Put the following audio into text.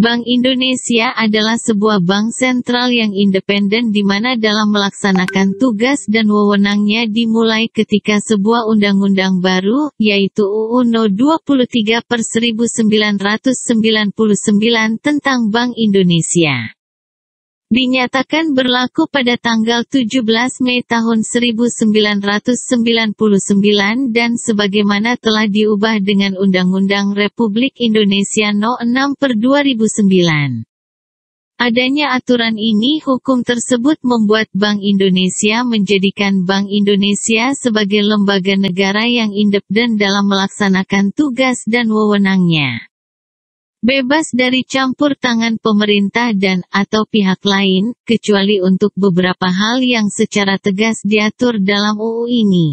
Bank Indonesia adalah sebuah bank sentral yang independen di mana dalam melaksanakan tugas dan wewenangnya dimulai ketika sebuah undang-undang baru, yaitu UU No 23 per 1999 tentang Bank Indonesia dinyatakan berlaku pada tanggal 17 Mei tahun 1999 dan sebagaimana telah diubah dengan Undang-Undang Republik Indonesia No 6 per 2009. Adanya aturan ini hukum tersebut membuat Bank Indonesia menjadikan Bank Indonesia sebagai lembaga negara yang independen dalam melaksanakan tugas dan wewenangnya bebas dari campur tangan pemerintah dan atau pihak lain, kecuali untuk beberapa hal yang secara tegas diatur dalam UU ini.